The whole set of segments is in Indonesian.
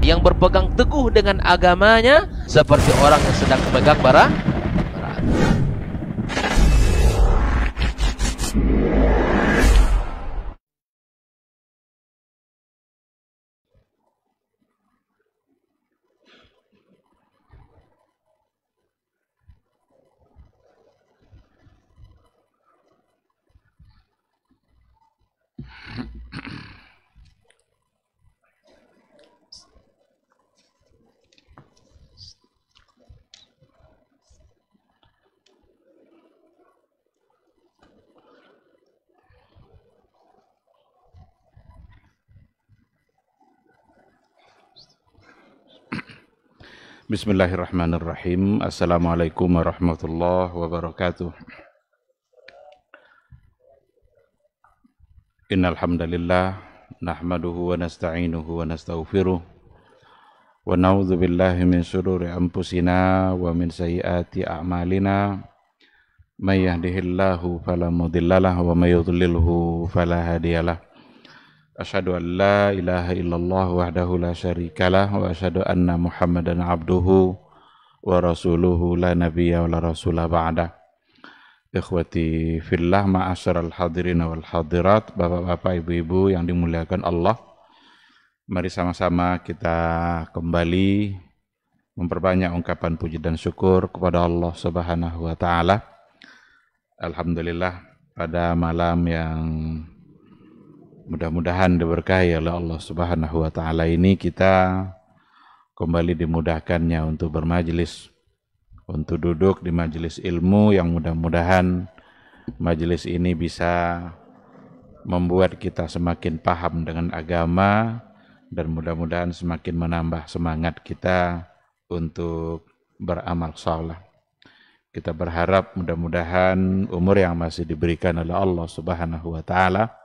yang berpegang teguh dengan agamanya seperti orang yang sedang memegang bara Bismillahirrahmanirrahim. Assalamualaikum warahmatullahi wabarakatuh. Innal hamdalillah nahmaduhu wa nasta'inuhu wa nastaghfiruh wa na'udzu billahi min shururi anfusina wa min sayyiati a'malina may yahdihillahu fala mudhillalah wa may yudlilhu fala hadiyalah Asyhadu an la ilaha illallah wahdahu la syarikalah wa asyhadu anna Muhammadan abduhu wa rasuluhu la nabiyya wa la rasula ba'da. Ikhwati fillah ma'asyaral hadirin wal hadirat, Bapak-bapak, Ibu-ibu yang dimuliakan Allah. Mari sama-sama kita kembali memperbanyak ungkapan puji dan syukur kepada Allah Subhanahu wa taala. Alhamdulillah pada malam yang mudah-mudahan diberkahi oleh Allah Subhanahu wa taala ini kita kembali dimudahkannya untuk bermajelis untuk duduk di majelis ilmu yang mudah-mudahan majelis ini bisa membuat kita semakin paham dengan agama dan mudah-mudahan semakin menambah semangat kita untuk beramal saleh. Kita berharap mudah-mudahan umur yang masih diberikan oleh Allah Subhanahu wa taala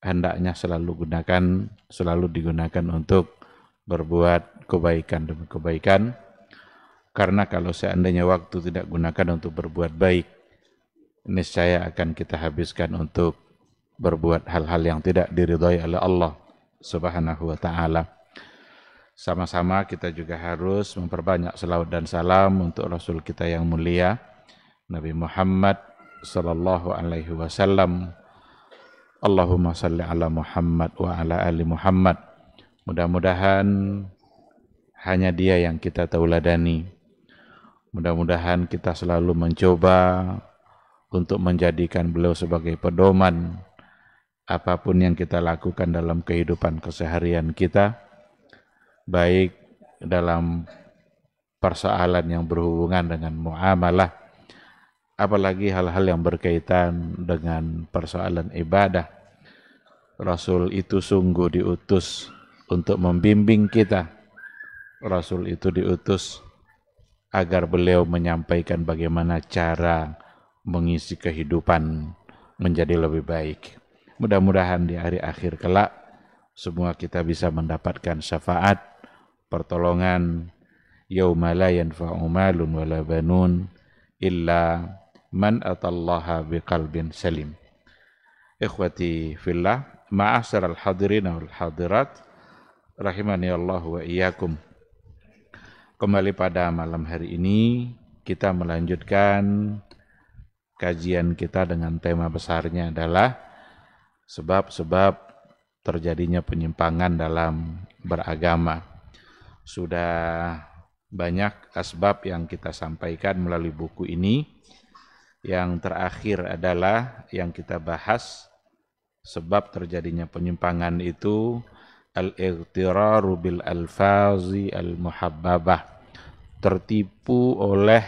hendaknya selalu gunakan selalu digunakan untuk berbuat kebaikan demi kebaikan karena kalau seandainya waktu tidak gunakan untuk berbuat baik niscaya akan kita habiskan untuk berbuat hal-hal yang tidak diridhai oleh Allah Subhanahu wa taala. Sama-sama kita juga harus memperbanyak selawat dan salam untuk Rasul kita yang mulia Nabi Muhammad sallallahu alaihi wasallam Allahumma salli ala Muhammad wa ala ali Muhammad. Mudah-mudahan hanya dia yang kita tauladani. Mudah-mudahan kita selalu mencoba untuk menjadikan beliau sebagai pedoman apapun yang kita lakukan dalam kehidupan keseharian kita, baik dalam persoalan yang berhubungan dengan muamalah, apalagi hal-hal yang berkaitan dengan persoalan ibadah. Rasul itu sungguh diutus untuk membimbing kita. Rasul itu diutus agar beliau menyampaikan bagaimana cara mengisi kehidupan menjadi lebih baik. Mudah-mudahan di hari akhir kelak semua kita bisa mendapatkan syafaat, pertolongan yauma la yanfa'u malun wala banun illa man atallaha biqalbin salim. Ikhwati fillah, ma'asyar al-hadirin al hadirat, rahimani Allah wa iyyakum. Kembali pada malam hari ini kita melanjutkan kajian kita dengan tema besarnya adalah sebab-sebab terjadinya penyimpangan dalam beragama. Sudah banyak asbab yang kita sampaikan melalui buku ini yang terakhir adalah yang kita bahas sebab terjadinya penyimpangan itu al-ightiraru bil alfazi al-muhabbabah tertipu oleh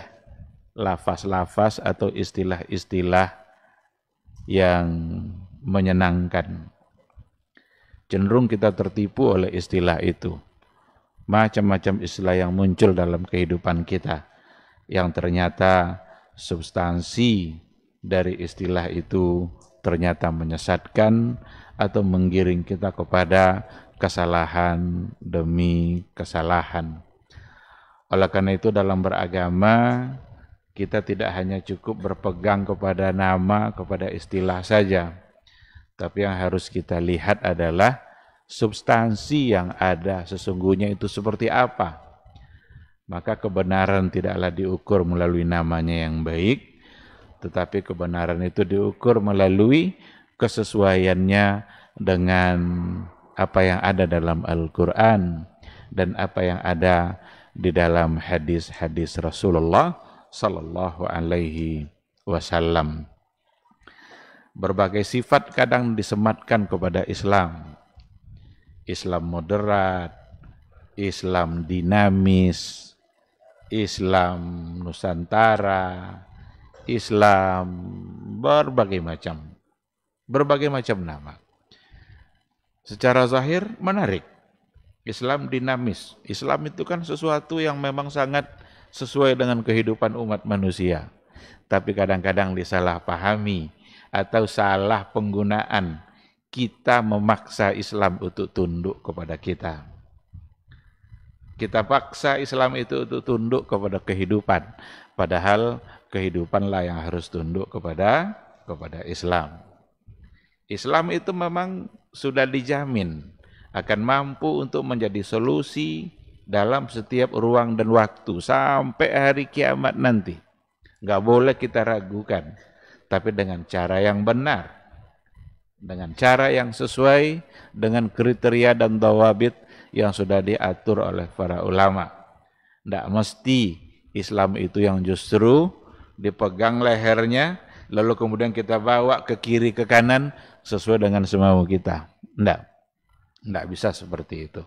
lafaz-lafaz atau istilah-istilah yang menyenangkan. Cenderung kita tertipu oleh istilah itu. Macam-macam istilah yang muncul dalam kehidupan kita yang ternyata substansi dari istilah itu ternyata menyesatkan atau menggiring kita kepada kesalahan demi kesalahan. Oleh karena itu dalam beragama kita tidak hanya cukup berpegang kepada nama, kepada istilah saja. Tapi yang harus kita lihat adalah substansi yang ada sesungguhnya itu seperti apa maka kebenaran tidaklah diukur melalui namanya yang baik, tetapi kebenaran itu diukur melalui kesesuaiannya dengan apa yang ada dalam Al-Quran dan apa yang ada di dalam hadis-hadis Rasulullah Sallallahu Alaihi Wasallam. Berbagai sifat kadang disematkan kepada Islam. Islam moderat, Islam dinamis, Islam Nusantara, Islam berbagai macam, berbagai macam nama. Secara zahir menarik. Islam dinamis. Islam itu kan sesuatu yang memang sangat sesuai dengan kehidupan umat manusia. Tapi kadang-kadang disalahpahami atau salah penggunaan. Kita memaksa Islam untuk tunduk kepada kita. Kita paksa Islam itu untuk tunduk kepada kehidupan. Padahal kehidupanlah yang harus tunduk kepada kepada Islam. Islam itu memang sudah dijamin akan mampu untuk menjadi solusi dalam setiap ruang dan waktu sampai hari kiamat nanti. Gak boleh kita ragukan, tapi dengan cara yang benar, dengan cara yang sesuai dengan kriteria dan dawabit yang sudah diatur oleh para ulama. Tidak mesti Islam itu yang justru dipegang lehernya, lalu kemudian kita bawa ke kiri ke kanan sesuai dengan semau kita. Tidak. Tidak bisa seperti itu.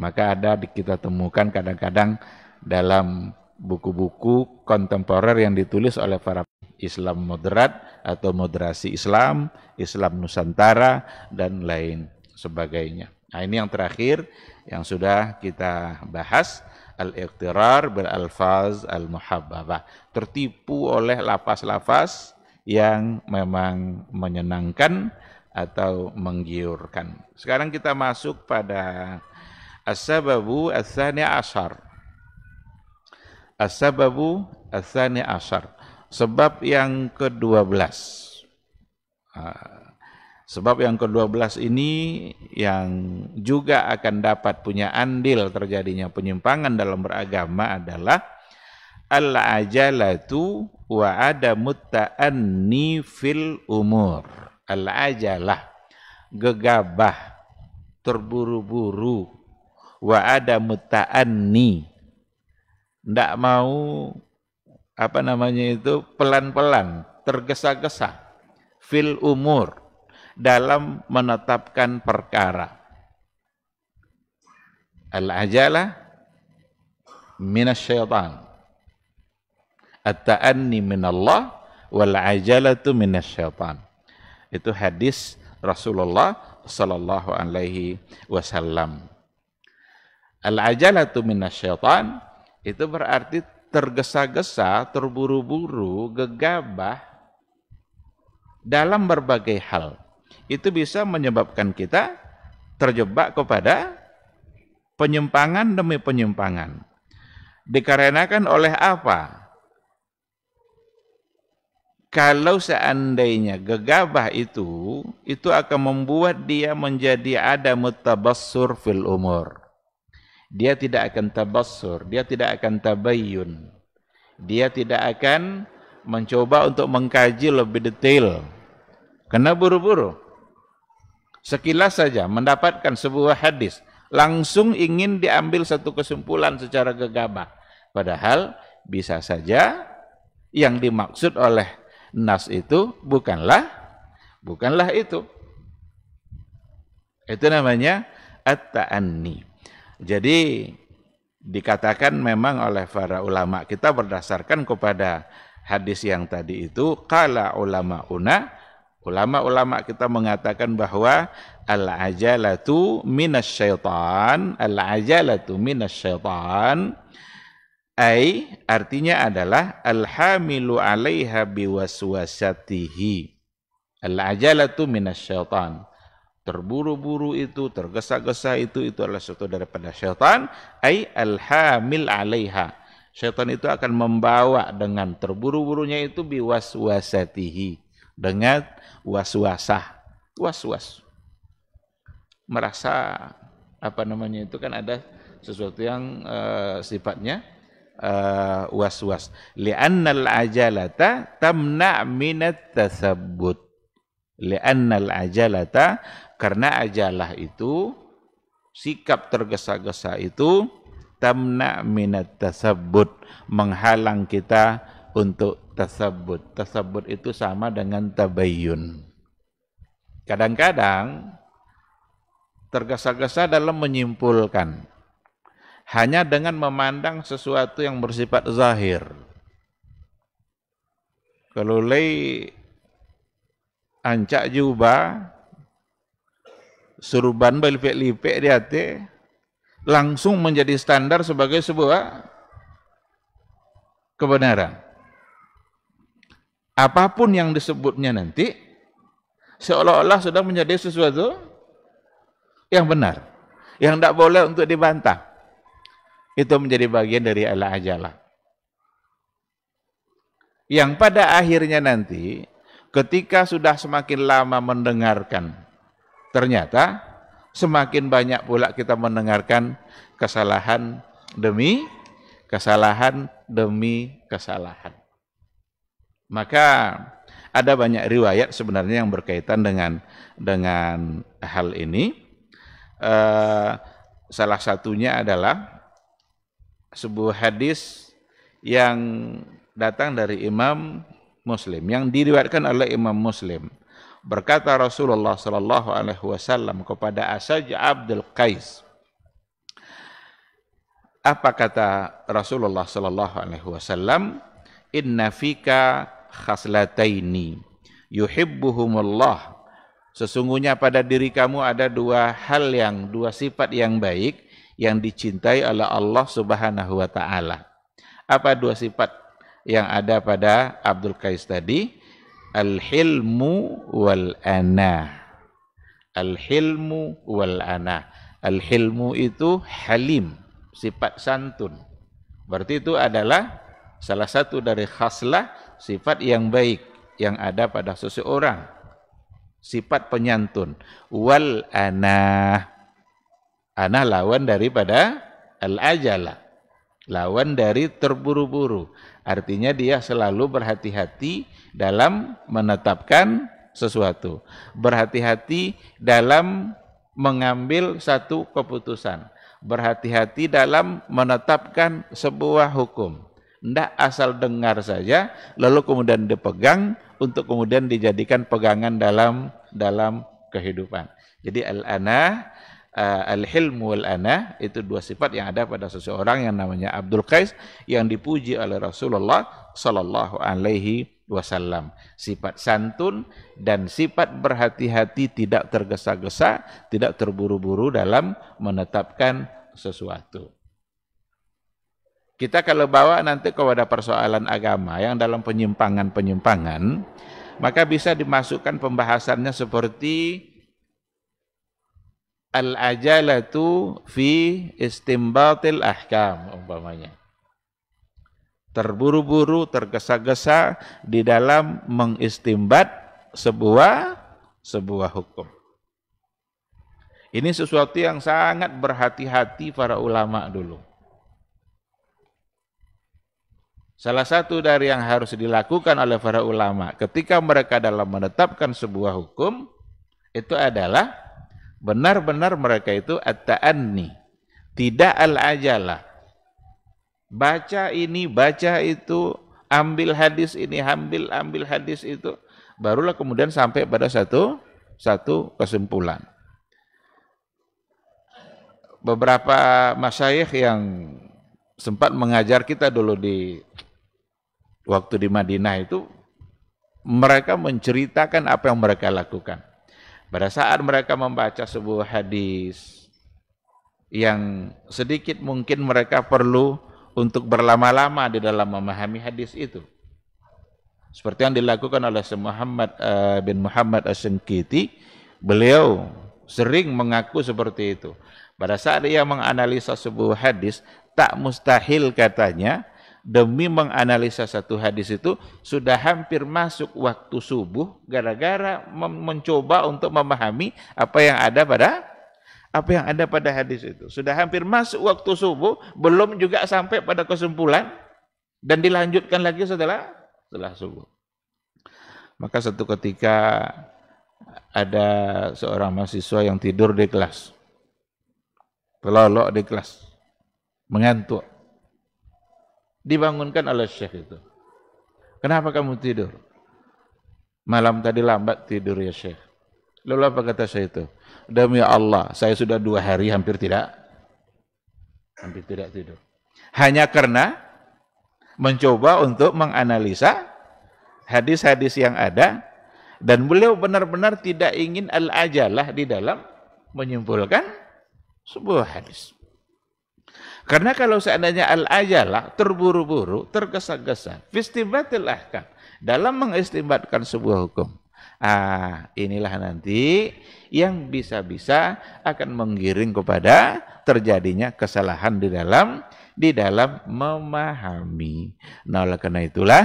Maka ada kita temukan kadang-kadang dalam buku-buku kontemporer yang ditulis oleh para Islam moderat atau moderasi Islam, Islam Nusantara, dan lain sebagainya. Nah ini yang terakhir yang sudah kita bahas al-iqtirar beralfaz al-muhabbabah. Tertipu oleh lafaz-lafaz yang memang menyenangkan atau menggiurkan. Sekarang kita masuk pada as-sababu as-sani asar. as as-sani asar. Sebab yang ke-12. Sebab yang ke-12 ini yang juga akan dapat punya andil terjadinya penyimpangan dalam beragama adalah al-ajalatu wa ada ta'anni fil umur. Al-ajalah, gegabah, terburu-buru, wa ada ta'anni. Tidak mau apa namanya itu pelan-pelan, tergesa-gesa, fil umur dalam menetapkan perkara. Al-ajalah minasyaitan. At-ta'anni minallah wal-ajalatu minasyaitan. Itu hadis Rasulullah sallallahu alaihi wasallam. Al-ajalatu minasyaitan itu berarti tergesa-gesa, terburu-buru, gegabah dalam berbagai hal itu bisa menyebabkan kita terjebak kepada penyimpangan demi penyimpangan. Dikarenakan oleh apa? Kalau seandainya gegabah itu, itu akan membuat dia menjadi ada mutabassur fil umur. Dia tidak akan tabassur, dia tidak akan tabayyun. Dia tidak akan mencoba untuk mengkaji lebih detail. Karena buru-buru sekilas saja mendapatkan sebuah hadis, langsung ingin diambil satu kesimpulan secara gegabah. Padahal bisa saja yang dimaksud oleh nas itu bukanlah bukanlah itu. Itu namanya at-ta'anni. Jadi dikatakan memang oleh para ulama kita berdasarkan kepada hadis yang tadi itu kala ulama una Ulama-ulama kita mengatakan bahwa al-ajalatu minas syaitan, al-ajalatu minas syaitan, ay, artinya adalah al-hamilu alaiha biwaswasatihi. Al-ajalatu minas syaitan. Terburu-buru itu, tergesa-gesa itu, itu adalah suatu daripada syaitan, Ay, al-hamil alaiha. Syaitan itu akan membawa dengan terburu-burunya itu biwaswasatihi dengan was-wasah. Was-was. Merasa apa namanya itu kan ada sesuatu yang uh, sifatnya uh, was-was. Li'annal ajalata tamna' minat tasabbut. Li'annal ajalata karena ajalah itu sikap tergesa-gesa itu tamna minat tasabbut menghalang kita untuk tasabut. Tasabut itu sama dengan tabayyun. Kadang-kadang tergesa-gesa dalam menyimpulkan. Hanya dengan memandang sesuatu yang bersifat zahir. Kalau lei ancak jubah, surban belipik-lipik di hati, langsung menjadi standar sebagai sebuah kebenaran apapun yang disebutnya nanti seolah-olah sudah menjadi sesuatu yang benar yang tidak boleh untuk dibantah itu menjadi bagian dari ala ajalah yang pada akhirnya nanti ketika sudah semakin lama mendengarkan ternyata semakin banyak pula kita mendengarkan kesalahan demi kesalahan demi kesalahan maka ada banyak riwayat sebenarnya yang berkaitan dengan dengan hal ini. Uh, salah satunya adalah sebuah hadis yang datang dari Imam Muslim yang diriwayatkan oleh Imam Muslim. Berkata Rasulullah Shallallahu alaihi wasallam kepada Asaj Abdul Qais. Apa kata Rasulullah Shallallahu alaihi wasallam? Inna fika khaslataini yuhibbuhumullah sesungguhnya pada diri kamu ada dua hal yang dua sifat yang baik yang dicintai oleh Allah Subhanahu wa taala apa dua sifat yang ada pada Abdul Qais tadi al-hilmu wal ana al-hilmu wal ana al-hilmu itu halim sifat santun berarti itu adalah salah satu dari khaslah sifat yang baik yang ada pada seseorang. Sifat penyantun. Wal anah anah lawan daripada al-ajala. Lawan dari terburu-buru. Artinya dia selalu berhati-hati dalam menetapkan sesuatu. Berhati-hati dalam mengambil satu keputusan. Berhati-hati dalam menetapkan sebuah hukum tidak asal dengar saja, lalu kemudian dipegang untuk kemudian dijadikan pegangan dalam dalam kehidupan. Jadi al-ana eh, al-hilmu al ana itu dua sifat yang ada pada seseorang yang namanya Abdul Qais yang dipuji oleh Rasulullah sallallahu alaihi wasallam. Sifat santun dan sifat berhati-hati tidak tergesa-gesa, tidak terburu-buru dalam menetapkan sesuatu. Kita kalau bawa nanti kepada persoalan agama yang dalam penyimpangan-penyimpangan, maka bisa dimasukkan pembahasannya seperti al-ajalatu fi istimbatil ahkam umpamanya. Terburu-buru, tergesa-gesa di dalam mengistimbat sebuah sebuah hukum. Ini sesuatu yang sangat berhati-hati para ulama dulu. Salah satu dari yang harus dilakukan oleh para ulama ketika mereka dalam menetapkan sebuah hukum itu adalah benar-benar mereka itu at-ta'anni, tidak al-ajalah. Baca ini, baca itu, ambil hadis ini, ambil ambil hadis itu, barulah kemudian sampai pada satu satu kesimpulan. Beberapa masyayikh yang sempat mengajar kita dulu di waktu di Madinah itu mereka menceritakan apa yang mereka lakukan. Pada saat mereka membaca sebuah hadis yang sedikit mungkin mereka perlu untuk berlama-lama di dalam memahami hadis itu. Seperti yang dilakukan oleh Muhammad eh, bin Muhammad As-Sengkiti, beliau sering mengaku seperti itu. Pada saat ia menganalisa sebuah hadis, tak mustahil katanya demi menganalisa satu hadis itu sudah hampir masuk waktu subuh gara-gara mencoba untuk memahami apa yang ada pada apa yang ada pada hadis itu. Sudah hampir masuk waktu subuh, belum juga sampai pada kesimpulan dan dilanjutkan lagi setelah setelah subuh. Maka satu ketika ada seorang mahasiswa yang tidur di kelas. Pelolok di kelas. Mengantuk. Dibangunkan oleh Syekh itu. Kenapa kamu tidur? Malam tadi lambat tidur ya Syekh. Lalu apa kata saya itu? Demi Allah, saya sudah dua hari hampir tidak hampir tidak tidur. Hanya karena mencoba untuk menganalisa hadis-hadis yang ada dan beliau benar-benar tidak ingin al-ajalah di dalam menyimpulkan sebuah hadis. Karena kalau seandainya al-ajalah terburu-buru, tergesa-gesa, fistibatil ahkam, dalam mengistimbatkan sebuah hukum. Ah, inilah nanti yang bisa-bisa akan menggiring kepada terjadinya kesalahan di dalam di dalam memahami. Nah, oleh karena itulah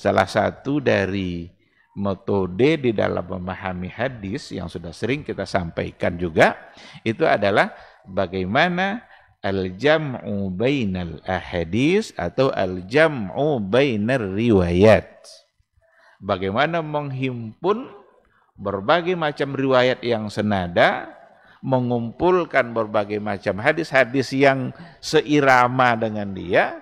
salah satu dari metode di dalam memahami hadis yang sudah sering kita sampaikan juga itu adalah bagaimana al-jam'u bainal ahadis atau al-jam'u bainar riwayat. Bagaimana menghimpun berbagai macam riwayat yang senada, mengumpulkan berbagai macam hadis-hadis yang seirama dengan dia,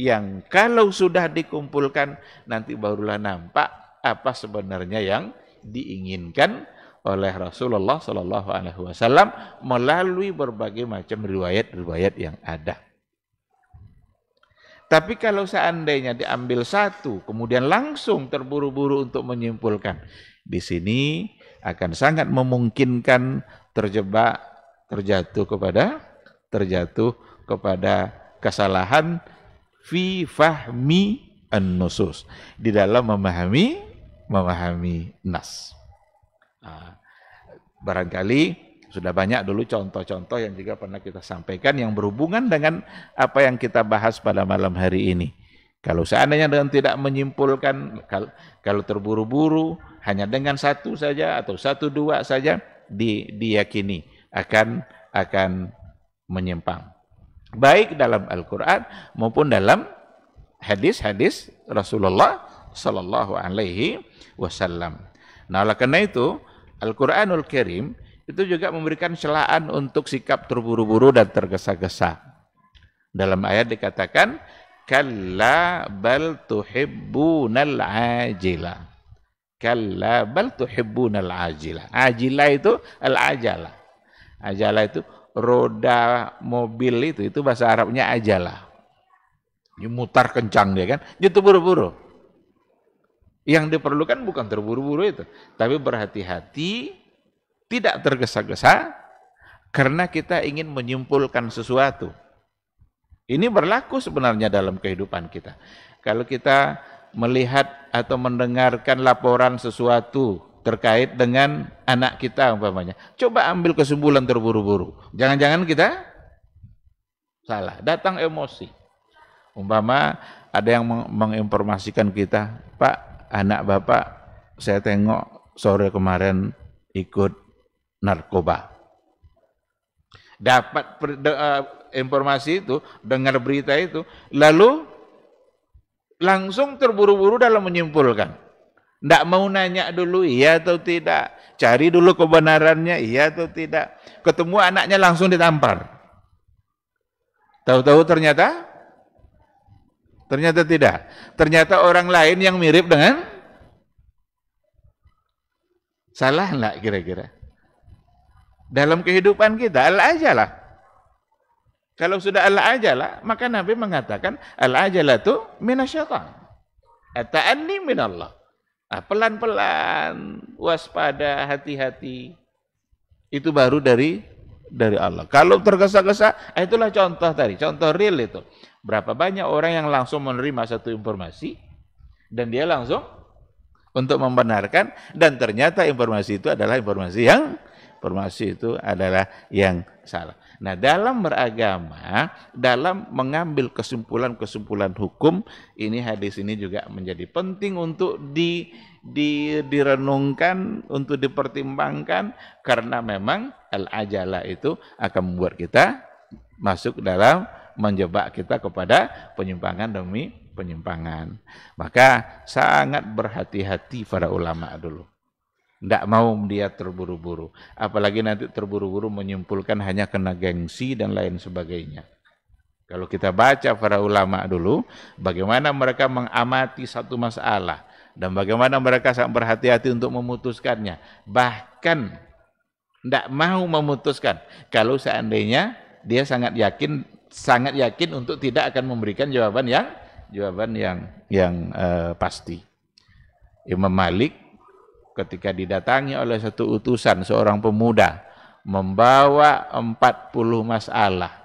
yang kalau sudah dikumpulkan nanti barulah nampak apa sebenarnya yang diinginkan oleh Rasulullah Shallallahu Alaihi Wasallam melalui berbagai macam riwayat-riwayat yang ada. Tapi kalau seandainya diambil satu, kemudian langsung terburu-buru untuk menyimpulkan, di sini akan sangat memungkinkan terjebak, terjatuh kepada, terjatuh kepada kesalahan fi fahmi an-nusus di dalam memahami memahami nas. Ah, barangkali sudah banyak dulu contoh-contoh yang juga pernah kita sampaikan yang berhubungan dengan apa yang kita bahas pada malam hari ini. Kalau seandainya dengan tidak menyimpulkan, kalau terburu-buru hanya dengan satu saja atau satu dua saja di, diyakini akan akan menyimpang. Baik dalam Al-Quran maupun dalam hadis-hadis Rasulullah Sallallahu Alaihi Wasallam. Nah oleh karena itu Al-Quranul Karim itu juga memberikan celaan untuk sikap terburu-buru dan tergesa-gesa. Dalam ayat dikatakan, Kalla bal tuhibbunal ajila. Kalla bal tuhibbunal ajila. Ajila itu al-ajala. Ajala itu roda mobil itu, itu bahasa Arabnya ajala. Ini mutar kencang dia kan, itu buru-buru yang diperlukan bukan terburu-buru itu, tapi berhati-hati, tidak tergesa-gesa, karena kita ingin menyimpulkan sesuatu. Ini berlaku sebenarnya dalam kehidupan kita. Kalau kita melihat atau mendengarkan laporan sesuatu terkait dengan anak kita umpamanya, coba ambil kesimpulan terburu-buru. Jangan-jangan kita salah, datang emosi. Umpama ada yang menginformasikan kita, Pak, anak bapak saya tengok sore kemarin ikut narkoba. Dapat eh, informasi itu, dengar berita itu, lalu langsung terburu-buru dalam menyimpulkan. Tidak mau nanya dulu iya atau tidak, cari dulu kebenarannya iya atau tidak. Ketemu anaknya langsung ditampar. Tahu-tahu ternyata Ternyata tidak. Ternyata orang lain yang mirip dengan salah enggak kira-kira? Dalam kehidupan kita al-ajalah. Kalau sudah al-ajalah, maka Nabi mengatakan al-ajalah itu minasyaitan. Ata'anni minallah. ah pelan-pelan, waspada, hati-hati. Itu baru dari dari Allah. Kalau tergesa-gesa, eh, itulah contoh tadi, contoh real itu. Berapa banyak orang yang langsung menerima satu informasi dan dia langsung untuk membenarkan dan ternyata informasi itu adalah informasi yang informasi itu adalah yang salah. Nah, dalam beragama, dalam mengambil kesimpulan-kesimpulan hukum, ini hadis ini juga menjadi penting untuk di di, direnungkan, untuk dipertimbangkan karena memang al-ajala itu akan membuat kita masuk dalam menjebak kita kepada penyimpangan demi penyimpangan. Maka sangat berhati-hati para ulama dulu. Tidak mau dia terburu-buru. Apalagi nanti terburu-buru menyimpulkan hanya kena gengsi dan lain sebagainya. Kalau kita baca para ulama dulu, bagaimana mereka mengamati satu masalah dan bagaimana mereka sangat berhati-hati untuk memutuskannya. Bahkan tidak mau memutuskan kalau seandainya dia sangat yakin sangat yakin untuk tidak akan memberikan jawaban yang jawaban yang yang uh, pasti. Imam Malik ketika didatangi oleh satu utusan seorang pemuda membawa 40 masalah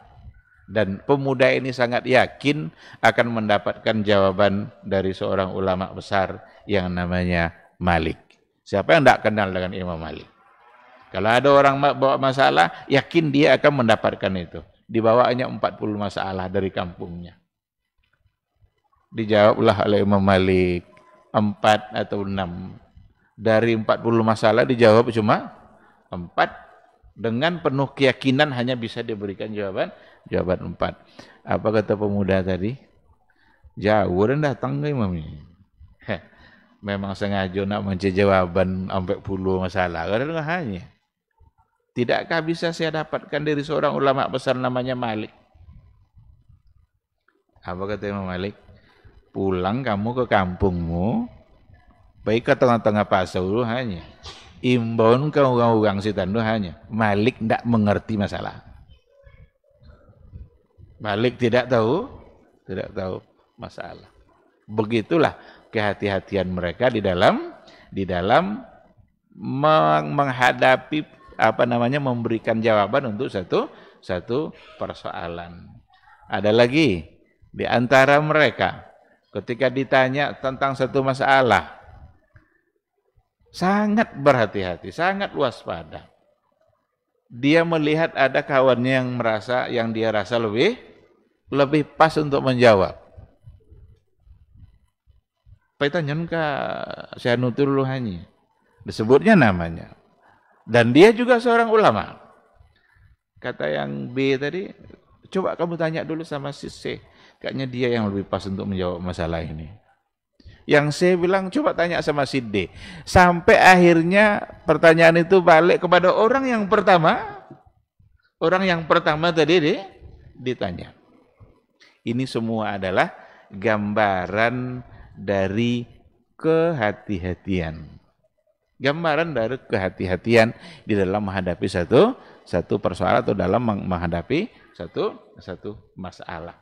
dan pemuda ini sangat yakin akan mendapatkan jawaban dari seorang ulama besar yang namanya Malik. Siapa yang tidak kenal dengan Imam Malik? Kalau ada orang bawa masalah, yakin dia akan mendapatkan itu. Dibawanya 40 masalah dari kampungnya. Dijawablah oleh Imam Malik, empat atau enam. Dari 40 masalah dijawab cuma empat dengan penuh keyakinan hanya bisa diberikan jawaban jawaban empat. Apa kata pemuda tadi? Jauh dan datang ke imamnya memang sengaja nak mencari jawaban sampai puluh masalah. Kadang hanya. Tidakkah bisa saya dapatkan dari seorang ulama besar namanya Malik? Apa kata Imam Malik? Pulang kamu ke kampungmu, baik ke tengah-tengah pasar hanya. Imbauan ke orang-orang sitan dulu hanya. Malik tidak mengerti masalah. Malik tidak tahu, tidak tahu masalah. Begitulah kehati-hatian mereka di dalam di dalam menghadapi apa namanya memberikan jawaban untuk satu satu persoalan. Ada lagi di antara mereka ketika ditanya tentang satu masalah sangat berhati-hati, sangat waspada. Dia melihat ada kawannya yang merasa yang dia rasa lebih lebih pas untuk menjawab kita saya ka Syanutul Luhani. Disebutnya namanya. Dan dia juga seorang ulama. Kata yang B tadi, coba kamu tanya dulu sama si C. Kayaknya dia yang lebih pas untuk menjawab masalah ini. Yang C bilang coba tanya sama si D. Sampai akhirnya pertanyaan itu balik kepada orang yang pertama. Orang yang pertama tadi deh, ditanya. Ini semua adalah gambaran dari kehati-hatian. Gambaran dari kehati-hatian di dalam menghadapi satu satu persoalan atau dalam menghadapi satu satu masalah.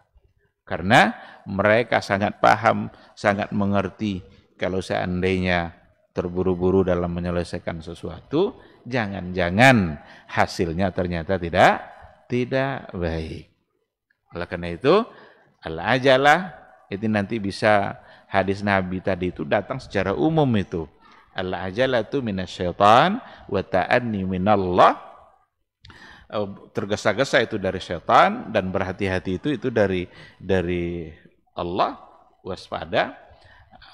Karena mereka sangat paham, sangat mengerti kalau seandainya terburu-buru dalam menyelesaikan sesuatu, jangan-jangan hasilnya ternyata tidak tidak baik. Oleh karena itu, al-ajalah itu nanti bisa hadis Nabi tadi itu datang secara umum itu. Al-ajalatu minasyaitan wa ta'anni minallah. Oh, tergesa-gesa itu dari syaitan dan berhati-hati itu itu dari dari Allah waspada.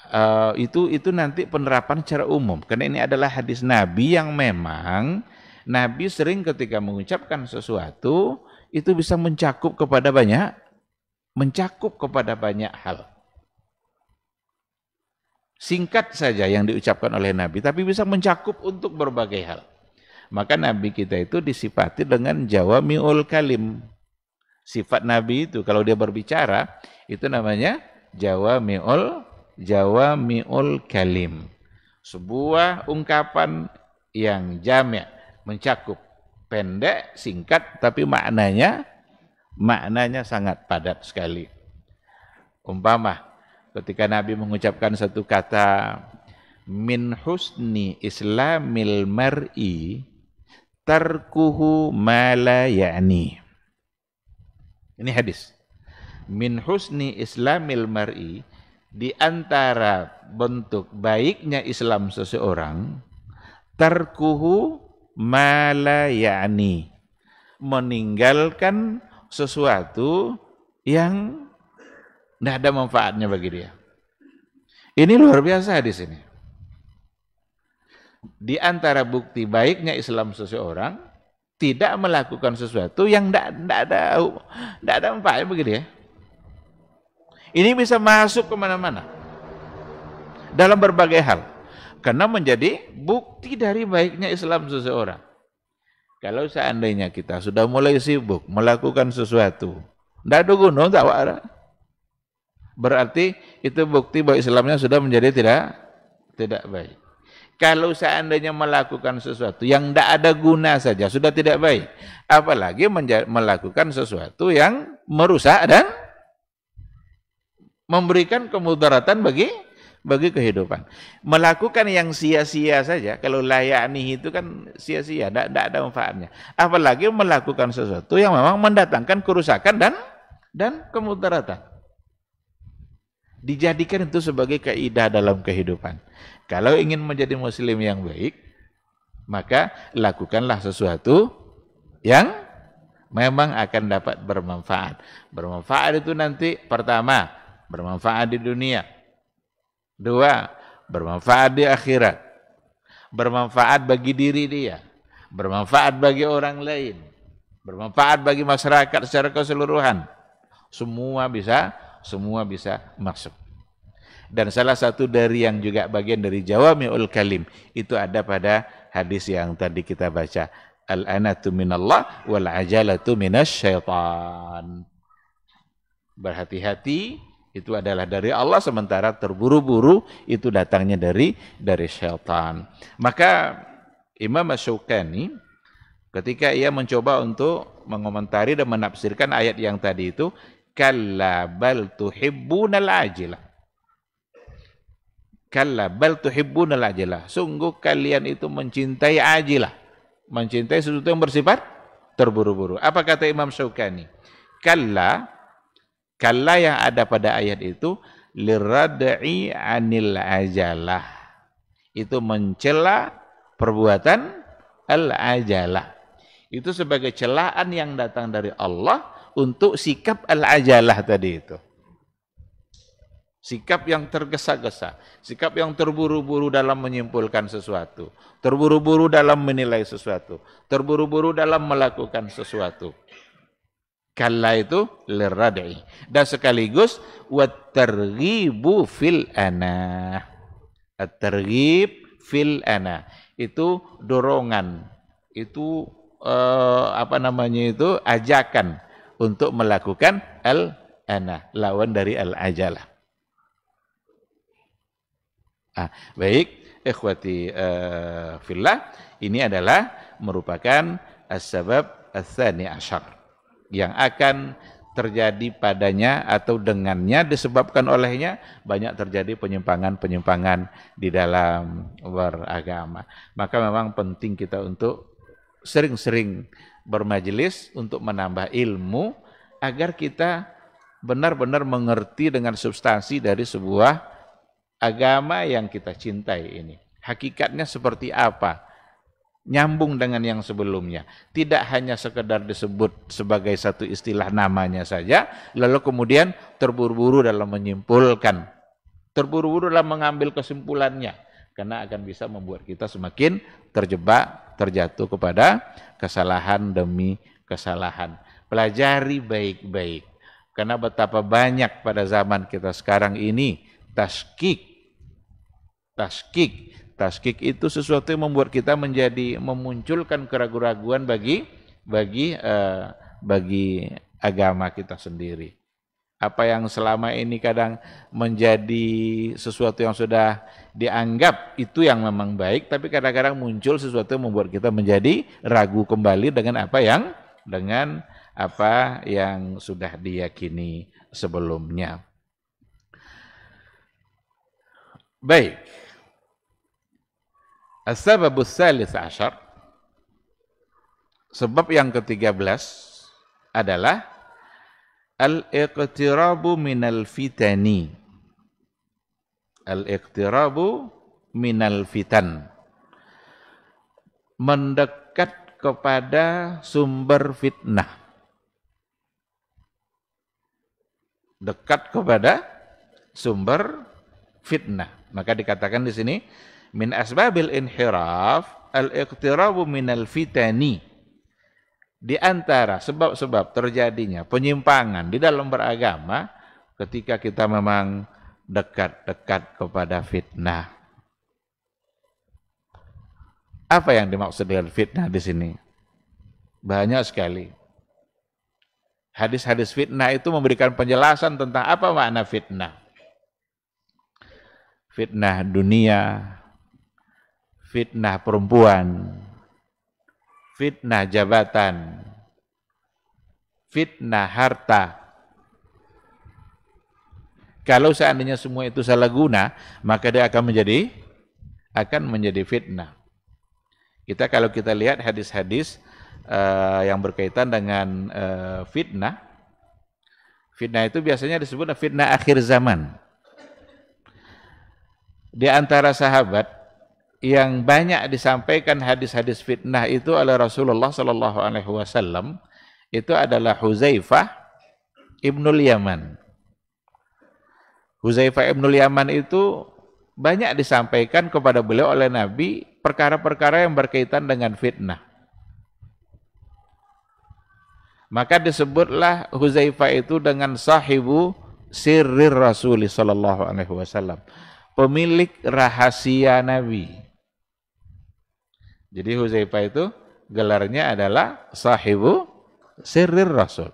Uh, itu itu nanti penerapan secara umum karena ini adalah hadis Nabi yang memang Nabi sering ketika mengucapkan sesuatu itu bisa mencakup kepada banyak mencakup kepada banyak hal singkat saja yang diucapkan oleh Nabi, tapi bisa mencakup untuk berbagai hal. Maka Nabi kita itu disifati dengan jawamiul kalim. Sifat Nabi itu kalau dia berbicara itu namanya jawamiul miul kalim. Sebuah ungkapan yang jamak mencakup pendek, singkat tapi maknanya maknanya sangat padat sekali. Umpama Ketika Nabi mengucapkan satu kata, min husni islamil mar'i tarkuhu ma la ya'ni. Ini hadis. Min husni islamil mar'i di antara bentuk baiknya Islam seseorang tarkuhu ma la ya'ni meninggalkan sesuatu yang tidak ada manfaatnya bagi dia. Ini luar biasa di sini. Di antara bukti baiknya Islam seseorang tidak melakukan sesuatu yang tidak ada tidak ada manfaatnya bagi dia. Ini bisa masuk kemana-mana dalam berbagai hal karena menjadi bukti dari baiknya Islam seseorang. Kalau seandainya kita sudah mulai sibuk melakukan sesuatu, tidak ada gunung, tidak ada. Berarti itu bukti bahwa Islamnya sudah menjadi tidak tidak baik. Kalau seandainya melakukan sesuatu yang tidak ada guna saja sudah tidak baik, apalagi melakukan sesuatu yang merusak dan memberikan kemudaratan bagi bagi kehidupan. Melakukan yang sia-sia saja, kalau layani itu kan sia-sia, tidak -sia, ada manfaatnya. Apalagi melakukan sesuatu yang memang mendatangkan kerusakan dan dan kemudaratan. Dijadikan itu sebagai kaidah dalam kehidupan. Kalau ingin menjadi muslim yang baik, maka lakukanlah sesuatu yang memang akan dapat bermanfaat. Bermanfaat itu nanti pertama, bermanfaat di dunia. Dua, bermanfaat di akhirat. Bermanfaat bagi diri dia, bermanfaat bagi orang lain, bermanfaat bagi masyarakat secara keseluruhan. Semua bisa semua bisa masuk. Dan salah satu dari yang juga bagian dari jawami'ul kalim itu ada pada hadis yang tadi kita baca al-anatu minallah wal ajalatu minasyaitan. Berhati-hati itu adalah dari Allah sementara terburu-buru itu datangnya dari dari syaitan. Maka Imam ash ketika ia mencoba untuk mengomentari dan menafsirkan ayat yang tadi itu, Kalla bal tuhibbunal ajilah. Kalla bal tuhibbunal ajilah. Sungguh kalian itu mencintai ajilah. Mencintai sesuatu yang bersifat terburu-buru. Apa kata Imam Syaukani? Kalla, kalla yang ada pada ayat itu, lirad'i anil ajalah. Itu mencela perbuatan al-ajalah. Itu sebagai celaan yang datang dari Allah untuk sikap al-ajalah tadi itu. Sikap yang tergesa-gesa, sikap yang terburu-buru dalam menyimpulkan sesuatu, terburu-buru dalam menilai sesuatu, terburu-buru dalam melakukan sesuatu. Kalla itu lirrad'i dan sekaligus watarghibu fil ana. at fil ana itu dorongan, itu eh, apa namanya itu ajakan untuk melakukan al-ana, lawan dari al-ajalah. Ah, baik, ikhwati uh, fillah, ini adalah merupakan asbab asani asyar ashar yang akan terjadi padanya atau dengannya disebabkan olehnya banyak terjadi penyimpangan-penyimpangan di dalam beragama. Maka memang penting kita untuk sering-sering bermajelis untuk menambah ilmu agar kita benar-benar mengerti dengan substansi dari sebuah agama yang kita cintai ini. Hakikatnya seperti apa? Nyambung dengan yang sebelumnya. Tidak hanya sekedar disebut sebagai satu istilah namanya saja, lalu kemudian terburu-buru dalam menyimpulkan. Terburu-buru dalam mengambil kesimpulannya. Karena akan bisa membuat kita semakin terjebak terjatuh kepada kesalahan demi kesalahan. Pelajari baik-baik. Karena betapa banyak pada zaman kita sekarang ini taskik. Taskik. Taskik itu sesuatu yang membuat kita menjadi memunculkan keraguan-keraguan bagi bagi eh, bagi agama kita sendiri apa yang selama ini kadang menjadi sesuatu yang sudah dianggap itu yang memang baik, tapi kadang-kadang muncul sesuatu yang membuat kita menjadi ragu kembali dengan apa yang dengan apa yang sudah diyakini sebelumnya. Baik. As-sababus salis asyar. Sebab yang ke-13 adalah al-iqtirabu minal fitani. Al-iqtirabu minal fitan. Mendekat kepada sumber fitnah. Dekat kepada sumber fitnah. Maka dikatakan di sini min asbabil inhiraf al-iqtirabu minal fitani di antara sebab-sebab terjadinya penyimpangan di dalam beragama ketika kita memang dekat-dekat kepada fitnah. Apa yang dimaksud dengan fitnah di sini? Banyak sekali. Hadis-hadis fitnah itu memberikan penjelasan tentang apa makna fitnah. Fitnah dunia, fitnah perempuan, fitnah jabatan, fitnah harta. Kalau seandainya semua itu salah guna, maka dia akan menjadi akan menjadi fitnah. Kita kalau kita lihat hadis-hadis uh, yang berkaitan dengan uh, fitnah, fitnah itu biasanya disebut fitnah akhir zaman. Di antara sahabat yang banyak disampaikan hadis-hadis fitnah itu oleh Rasulullah Sallallahu Alaihi Wasallam itu adalah Huzaifah ibnul Yaman. Huzaifah ibnul Yaman itu banyak disampaikan kepada beliau oleh Nabi perkara-perkara yang berkaitan dengan fitnah. Maka disebutlah Huzaifah itu dengan sahibu sirrir Rasul sallallahu alaihi wasallam, pemilik rahasia Nabi. Jadi Huzaifah itu gelarnya adalah sahibu sirrir rasul.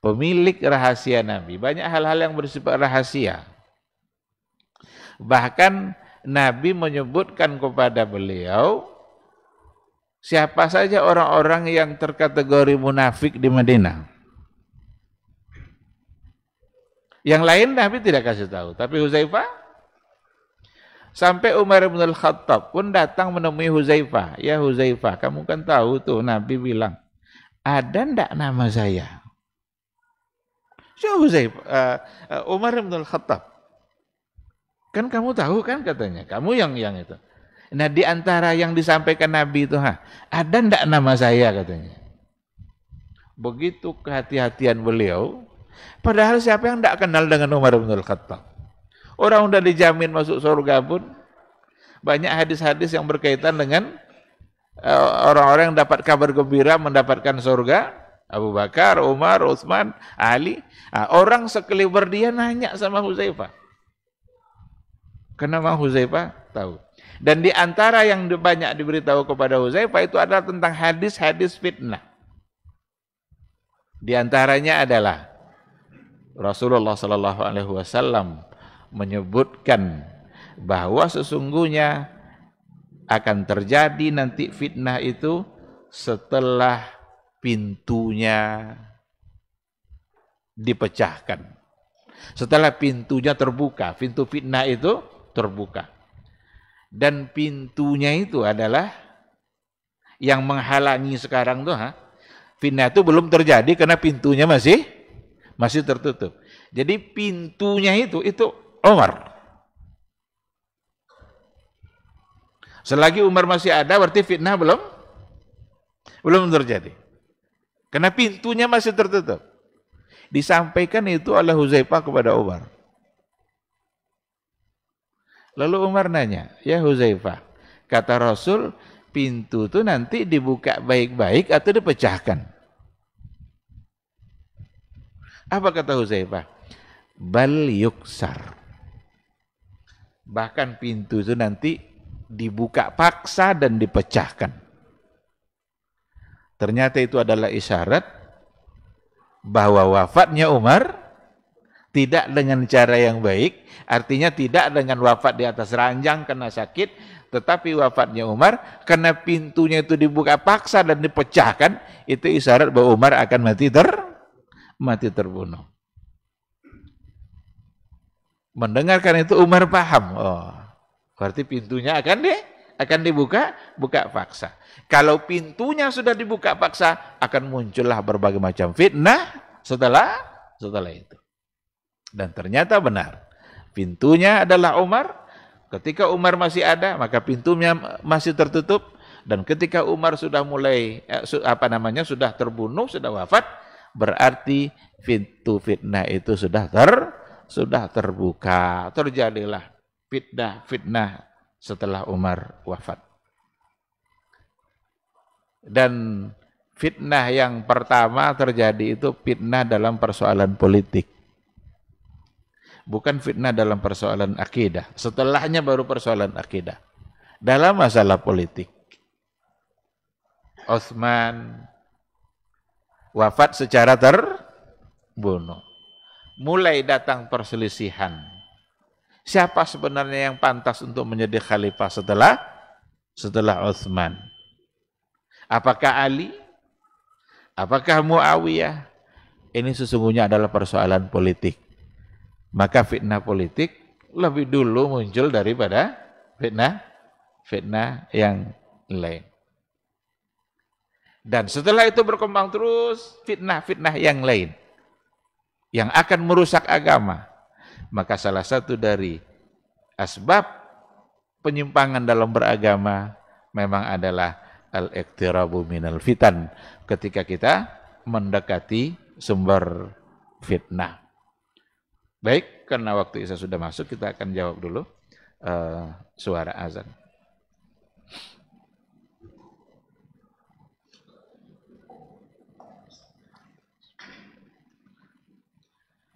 Pemilik rahasia Nabi. Banyak hal-hal yang bersifat rahasia. Bahkan Nabi menyebutkan kepada beliau siapa saja orang-orang yang terkategori munafik di Madinah. Yang lain Nabi tidak kasih tahu, tapi Huzaifah Sampai Umar bin Al-Khattab pun datang menemui Huzaifah. Ya Huzaifah, kamu kan tahu tuh Nabi bilang, ada ndak nama saya? Ya Huzaifah, uh, Umar bin Al-Khattab. Kan kamu tahu kan katanya, kamu yang yang itu. Nah di antara yang disampaikan Nabi itu, ha, ada ndak nama saya katanya. Begitu kehati-hatian beliau, padahal siapa yang ndak kenal dengan Umar bin Al-Khattab? Orang udah dijamin masuk surga pun banyak hadis-hadis yang berkaitan dengan eh, orang-orang yang dapat kabar gembira mendapatkan surga Abu Bakar, Umar, Utsman, Ali. Nah, orang sekeliber dia nanya sama Huzaifah. Kenapa Huzaifah? Tahu. Dan di antara yang banyak diberitahu kepada Huzaifah itu adalah tentang hadis-hadis fitnah. Di antaranya adalah Rasulullah Shallallahu Alaihi Wasallam menyebutkan bahwa sesungguhnya akan terjadi nanti fitnah itu setelah pintunya dipecahkan. Setelah pintunya terbuka, pintu fitnah itu terbuka. Dan pintunya itu adalah yang menghalangi sekarang tuh ha? fitnah itu belum terjadi karena pintunya masih masih tertutup. Jadi pintunya itu itu Umar. Selagi Umar masih ada, berarti fitnah belum belum terjadi. Karena pintunya masih tertutup. Disampaikan itu oleh Huzaifah kepada Umar. Lalu Umar nanya, ya Huzaifah, kata Rasul, pintu itu nanti dibuka baik-baik atau dipecahkan. Apa kata Huzaifah? Bal yuksar. Bahkan pintu itu nanti dibuka paksa dan dipecahkan. Ternyata itu adalah isyarat bahwa wafatnya Umar tidak dengan cara yang baik, artinya tidak dengan wafat di atas ranjang karena sakit, tetapi wafatnya Umar karena pintunya itu dibuka paksa dan dipecahkan, itu isyarat bahwa Umar akan mati ter mati terbunuh. Mendengarkan itu Umar paham. Oh, berarti pintunya akan deh akan dibuka, buka paksa. Kalau pintunya sudah dibuka paksa, akan muncullah berbagai macam fitnah setelah setelah itu. Dan ternyata benar. Pintunya adalah Umar. Ketika Umar masih ada, maka pintunya masih tertutup. Dan ketika Umar sudah mulai eh, apa namanya sudah terbunuh, sudah wafat, berarti pintu fitnah itu sudah ter sudah terbuka, terjadilah fitnah-fitnah setelah Umar wafat. Dan fitnah yang pertama terjadi itu fitnah dalam persoalan politik. Bukan fitnah dalam persoalan akidah. Setelahnya baru persoalan akidah. Dalam masalah politik. Osman wafat secara terbunuh mulai datang perselisihan. Siapa sebenarnya yang pantas untuk menjadi khalifah setelah setelah Utsman? Apakah Ali? Apakah Muawiyah? Ini sesungguhnya adalah persoalan politik. Maka fitnah politik lebih dulu muncul daripada fitnah fitnah yang lain. Dan setelah itu berkembang terus fitnah-fitnah yang lain yang akan merusak agama. Maka salah satu dari asbab penyimpangan dalam beragama memang adalah al-iqtirabu minal fitan ketika kita mendekati sumber fitnah. Baik, karena waktu Isa sudah masuk, kita akan jawab dulu uh, suara azan.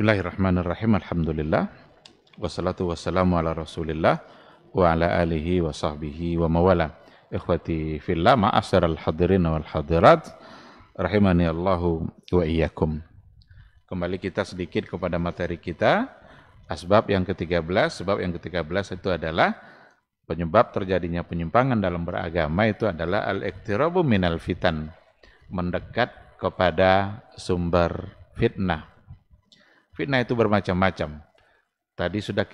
Bismillahirrahmanirrahim. Alhamdulillah. Wassalatu wassalamu ala rasulillah wa ala alihi wa sahbihi wa mawala. Ikhwati fillah ma'asyar al-hadirin wal hadirat. Rahimani Allahu wa iyyakum. Kembali kita sedikit kepada materi kita. Asbab yang ke-13. Sebab yang ke-13 itu adalah penyebab terjadinya penyimpangan dalam beragama itu adalah al-iktirabu minal fitan. Mendekat kepada sumber fitnah Fitnah itu bermacam-macam. Tadi sudah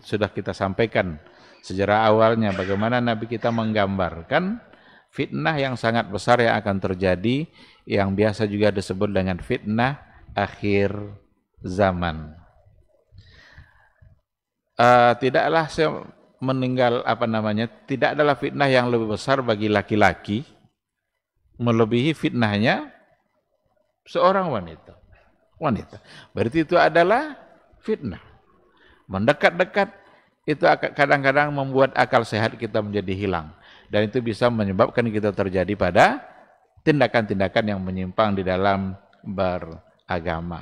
sudah kita sampaikan sejarah awalnya bagaimana Nabi kita menggambarkan fitnah yang sangat besar yang akan terjadi yang biasa juga disebut dengan fitnah akhir zaman. Uh, tidaklah saya meninggal apa namanya tidak adalah fitnah yang lebih besar bagi laki-laki melebihi fitnahnya seorang wanita wanita. Berarti itu adalah fitnah. Mendekat-dekat itu kadang-kadang membuat akal sehat kita menjadi hilang. Dan itu bisa menyebabkan kita terjadi pada tindakan-tindakan yang menyimpang di dalam beragama.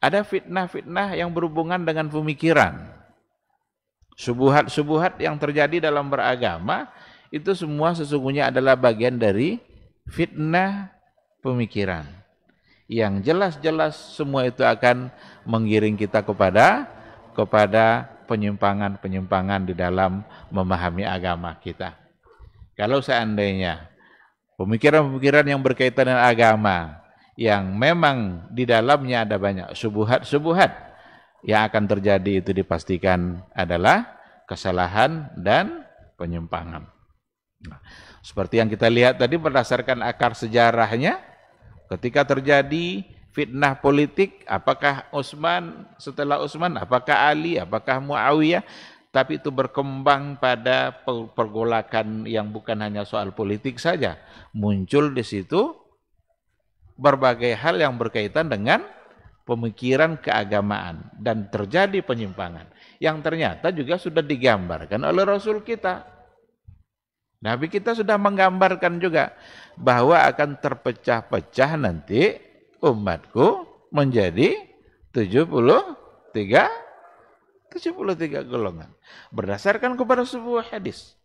Ada fitnah-fitnah yang berhubungan dengan pemikiran. Subuhat-subuhat yang terjadi dalam beragama itu semua sesungguhnya adalah bagian dari fitnah pemikiran yang jelas-jelas semua itu akan mengiring kita kepada kepada penyimpangan-penyimpangan di dalam memahami agama kita. Kalau seandainya pemikiran-pemikiran yang berkaitan dengan agama yang memang di dalamnya ada banyak subuhat-subuhat yang akan terjadi itu dipastikan adalah kesalahan dan penyimpangan. Nah, seperti yang kita lihat tadi berdasarkan akar sejarahnya, Ketika terjadi fitnah politik, apakah Utsman setelah Utsman, apakah Ali, apakah Muawiyah, tapi itu berkembang pada pergolakan yang bukan hanya soal politik saja. Muncul di situ berbagai hal yang berkaitan dengan pemikiran keagamaan dan terjadi penyimpangan yang ternyata juga sudah digambarkan oleh Rasul kita. Nabi kita sudah menggambarkan juga bahwa akan terpecah-pecah nanti umatku menjadi 73 73 golongan berdasarkan kepada sebuah hadis.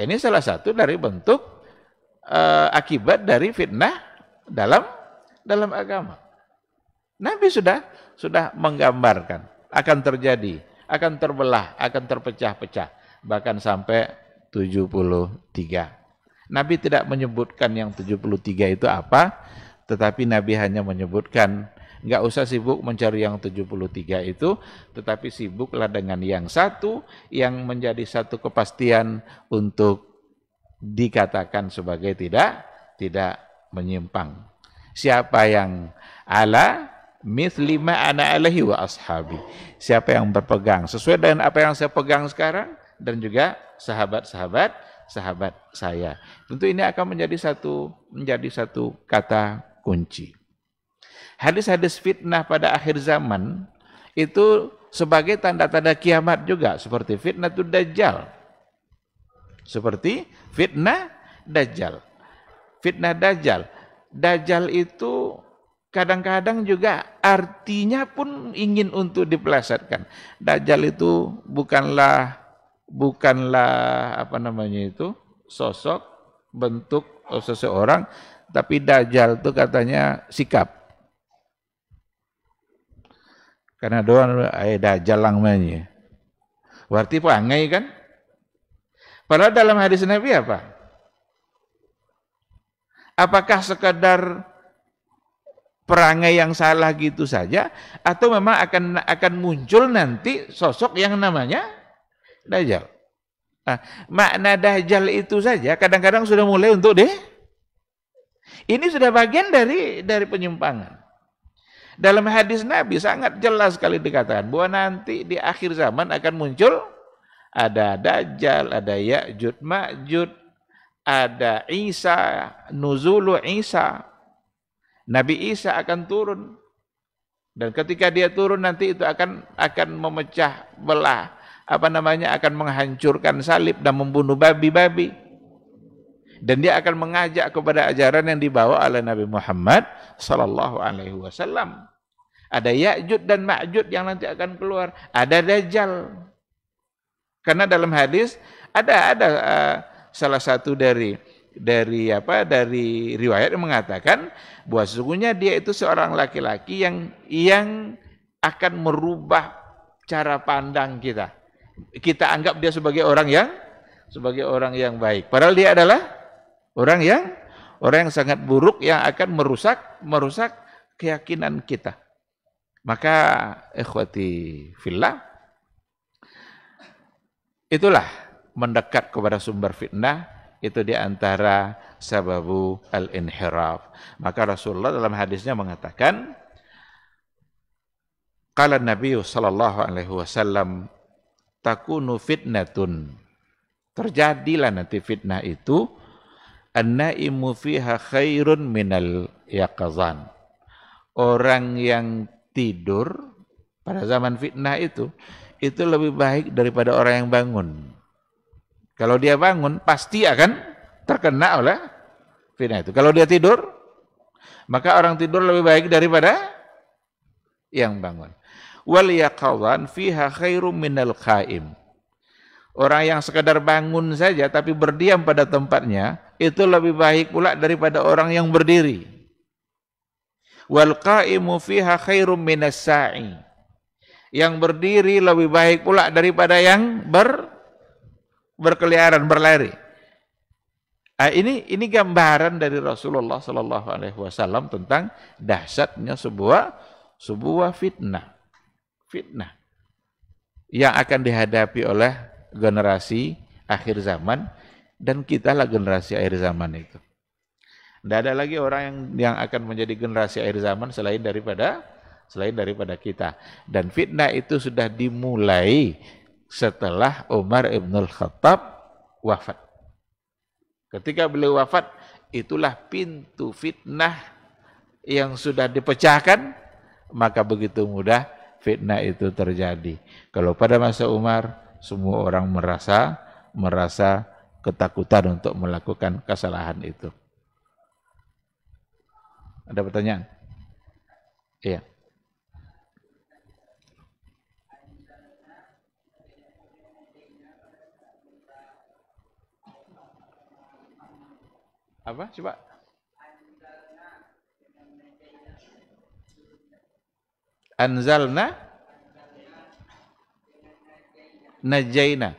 Ini salah satu dari bentuk uh, akibat dari fitnah dalam dalam agama. Nabi sudah sudah menggambarkan akan terjadi, akan terbelah, akan terpecah-pecah bahkan sampai 73 Nabi tidak menyebutkan yang 73 itu apa, tetapi Nabi hanya menyebutkan nggak usah sibuk mencari yang 73 itu, tetapi sibuklah dengan yang satu yang menjadi satu kepastian untuk dikatakan sebagai tidak tidak menyimpang. Siapa yang ala mislima ana alaihi wa ashabi. Siapa yang berpegang sesuai dengan apa yang saya pegang sekarang dan juga sahabat-sahabat sahabat saya. Tentu ini akan menjadi satu menjadi satu kata kunci. Hadis-hadis fitnah pada akhir zaman itu sebagai tanda-tanda kiamat juga seperti fitnah itu dajjal. Seperti fitnah dajjal. Fitnah dajjal. Dajjal itu kadang-kadang juga artinya pun ingin untuk dipelesetkan. Dajjal itu bukanlah bukanlah apa namanya itu sosok bentuk eh, seseorang tapi dajjal itu katanya sikap karena doa ayat eh, dajjal namanya berarti pangai kan padahal dalam hadis Nabi apa apakah sekadar perangai yang salah gitu saja atau memang akan akan muncul nanti sosok yang namanya Dajjal. Nah, makna Dajjal itu saja kadang-kadang sudah mulai untuk deh. Ini sudah bagian dari dari penyimpangan. Dalam hadis Nabi sangat jelas sekali dikatakan bahwa nanti di akhir zaman akan muncul ada Dajjal, ada Ya'jud, Ma'jud, ada Isa, nuzulu Isa. Nabi Isa akan turun. Dan ketika dia turun nanti itu akan akan memecah belah apa namanya akan menghancurkan salib dan membunuh babi-babi dan dia akan mengajak kepada ajaran yang dibawa oleh Nabi Muhammad sallallahu alaihi wasallam. Ada Ya'jud dan Ma'jud yang nanti akan keluar, ada Dajjal. Karena dalam hadis ada ada uh, salah satu dari dari apa dari riwayat yang mengatakan bahwa sesungguhnya dia itu seorang laki-laki yang yang akan merubah cara pandang kita kita anggap dia sebagai orang yang sebagai orang yang baik. Padahal dia adalah orang yang orang yang sangat buruk yang akan merusak merusak keyakinan kita. Maka ikhwati fillah itulah mendekat kepada sumber fitnah itu di antara sababu al-inhiraf. Maka Rasulullah dalam hadisnya mengatakan Qala Nabi sallallahu alaihi wasallam takunu fitnatun. Terjadilah nanti fitnah itu annaimu fiha khairun minal yaqazan. Orang yang tidur pada zaman fitnah itu itu lebih baik daripada orang yang bangun. Kalau dia bangun pasti akan terkena oleh fitnah itu. Kalau dia tidur maka orang tidur lebih baik daripada yang bangun wal yaqadhan fiha khairum minal qaim. Orang yang sekadar bangun saja tapi berdiam pada tempatnya, itu lebih baik pula daripada orang yang berdiri. Wal qaimu fiha khairum minas sa'i. Yang berdiri lebih baik pula daripada yang ber berkeliaran, berlari. Nah, ini ini gambaran dari Rasulullah Shallallahu Alaihi Wasallam tentang dahsyatnya sebuah sebuah fitnah fitnah yang akan dihadapi oleh generasi akhir zaman dan kitalah generasi akhir zaman itu. Tidak ada lagi orang yang yang akan menjadi generasi akhir zaman selain daripada selain daripada kita. Dan fitnah itu sudah dimulai setelah Umar ibn Khattab wafat. Ketika beliau wafat, itulah pintu fitnah yang sudah dipecahkan, maka begitu mudah fitnah itu terjadi. Kalau pada masa Umar semua orang merasa merasa ketakutan untuk melakukan kesalahan itu. Ada pertanyaan? Iya. Apa? Coba anzalna najaina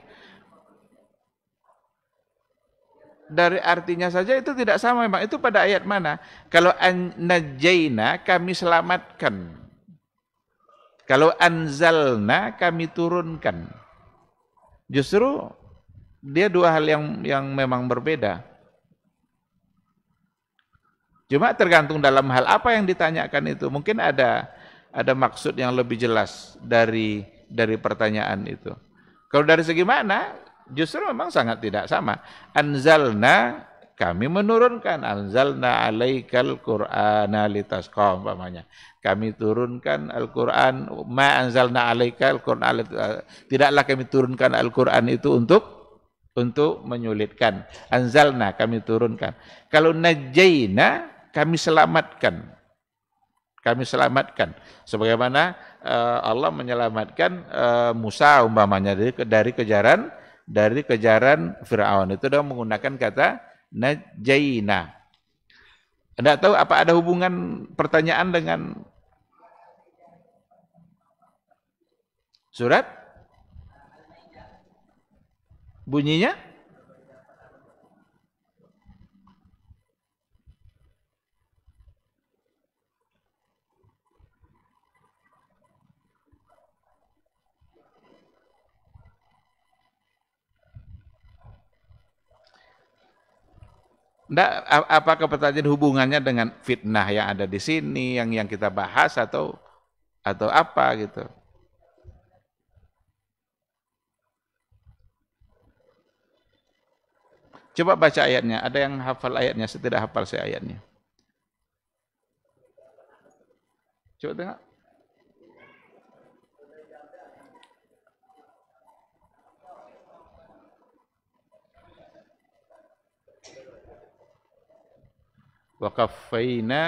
dari artinya saja itu tidak sama memang itu pada ayat mana kalau an najaina kami selamatkan kalau anzalna kami turunkan justru dia dua hal yang yang memang berbeda cuma tergantung dalam hal apa yang ditanyakan itu mungkin ada ada maksud yang lebih jelas dari dari pertanyaan itu. Kalau dari segi mana, justru memang sangat tidak sama. Anzalna kami menurunkan anzalna alaikal qur'ana litasqa umpamanya. Kami turunkan Al-Qur'an ma anzalna alaikal qur'an tidaklah kami turunkan Al-Qur'an itu untuk untuk menyulitkan. Anzalna kami turunkan. Kalau najaina kami selamatkan kami selamatkan sebagaimana uh, Allah menyelamatkan uh, Musa umpamanya dari dari kejaran dari kejaran Firaun itu dia menggunakan kata najaina Anda tahu apa ada hubungan pertanyaan dengan surat bunyinya Nggak, apakah pertanyaan hubungannya dengan fitnah yang ada di sini, yang yang kita bahas atau atau apa gitu? Coba baca ayatnya. Ada yang hafal ayatnya, saya tidak hafal saya ayatnya. Coba tengok. wa kaffaina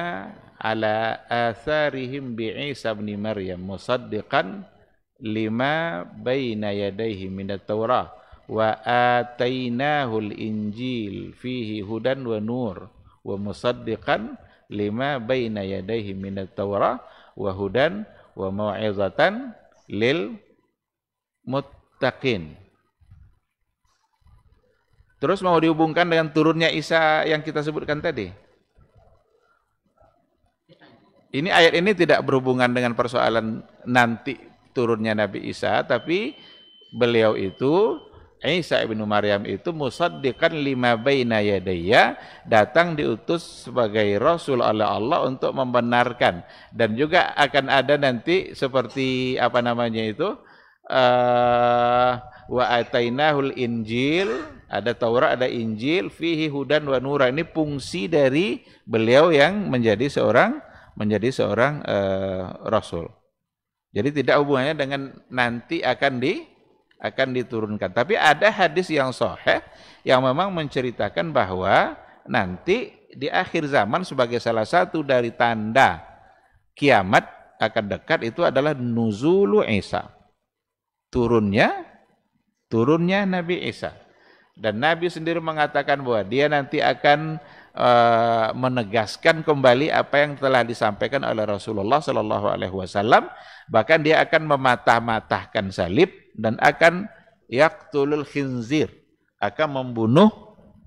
ala atharihim bi Isa bin Maryam musaddiqan lima baina yadayhi minat at-Taurah wa atainahu al-Injil fihi hudan wa nur wa musaddiqan lima baina yadayhi minat at-Taurah wa hudan wa mau'izatan lil muttaqin Terus mau dihubungkan dengan turunnya Isa yang kita sebutkan tadi. Ini ayat ini tidak berhubungan dengan persoalan nanti turunnya Nabi Isa, tapi beliau itu Isa bin Maryam itu musaddiqan lima baina yadayya datang diutus sebagai rasul oleh Allah untuk membenarkan dan juga akan ada nanti seperti apa namanya itu uh, wa atainahul injil ada Taurat ada Injil fihi hudan wa nura ini fungsi dari beliau yang menjadi seorang menjadi seorang uh, rasul. Jadi tidak hubungannya dengan nanti akan di akan diturunkan. Tapi ada hadis yang sahih yang memang menceritakan bahwa nanti di akhir zaman sebagai salah satu dari tanda kiamat akan dekat itu adalah nuzulu Isa. Turunnya turunnya Nabi Isa. Dan Nabi sendiri mengatakan bahwa dia nanti akan Eh, menegaskan kembali apa yang telah disampaikan oleh Rasulullah Shallallahu Alaihi Wasallam. Bahkan dia akan mematah-matahkan salib dan akan yaktulul khinzir akan membunuh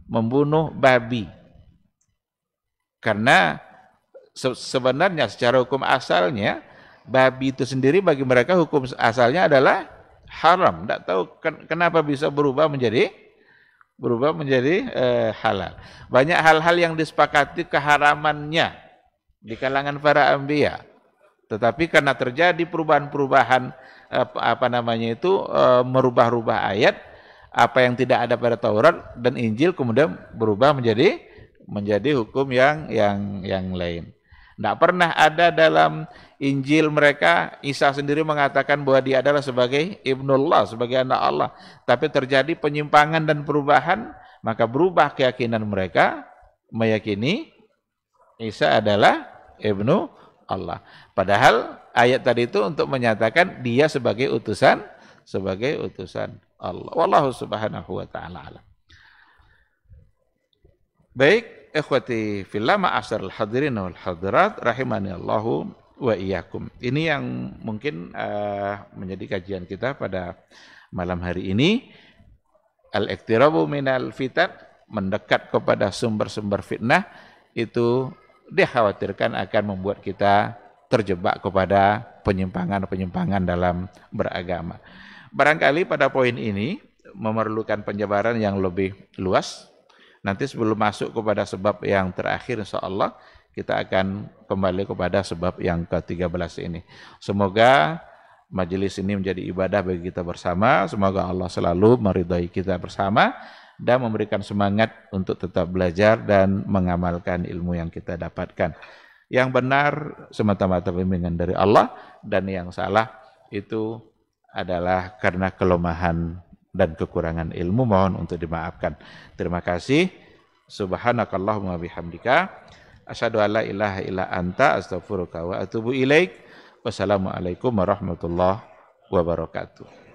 membunuh babi. Karena sebenarnya secara hukum asalnya babi itu sendiri bagi mereka hukum asalnya adalah haram. Tidak tahu kenapa bisa berubah menjadi berubah menjadi eh, halal. Banyak hal-hal yang disepakati keharamannya di kalangan para ambia Tetapi karena terjadi perubahan-perubahan eh, apa namanya itu eh, merubah-rubah ayat apa yang tidak ada pada Taurat dan Injil kemudian berubah menjadi menjadi hukum yang yang yang lain. Tidak pernah ada dalam Injil mereka, Isa sendiri mengatakan bahwa dia adalah sebagai ibnullah, sebagai anak Allah. Tapi terjadi penyimpangan dan perubahan, maka berubah keyakinan mereka, meyakini Isa adalah ibnu Allah. Padahal ayat tadi itu untuk menyatakan dia sebagai utusan, sebagai utusan Allah. Wallahu subhanahu wa ta'ala Baik, ikhwati filama al hadirin wal hadirat rahimani Allahu wa iyyakum. Ini yang mungkin uh, menjadi kajian kita pada malam hari ini. Al-iktirabu minal fitan mendekat kepada sumber-sumber fitnah itu dikhawatirkan akan membuat kita terjebak kepada penyimpangan-penyimpangan dalam beragama. Barangkali pada poin ini memerlukan penjabaran yang lebih luas Nanti sebelum masuk kepada sebab yang terakhir insya Allah kita akan kembali kepada sebab yang ke-13 ini. Semoga majelis ini menjadi ibadah bagi kita bersama. Semoga Allah selalu meridai kita bersama dan memberikan semangat untuk tetap belajar dan mengamalkan ilmu yang kita dapatkan. Yang benar semata-mata bimbingan dari Allah dan yang salah itu adalah karena kelemahan dan kekurangan ilmu mohon untuk dimaafkan. Terima kasih. Subhanakallahumma bihamdika asyhadu alla ilaha illa anta astaghfiruka wa atubu ilaik. Wassalamualaikum warahmatullahi wabarakatuh.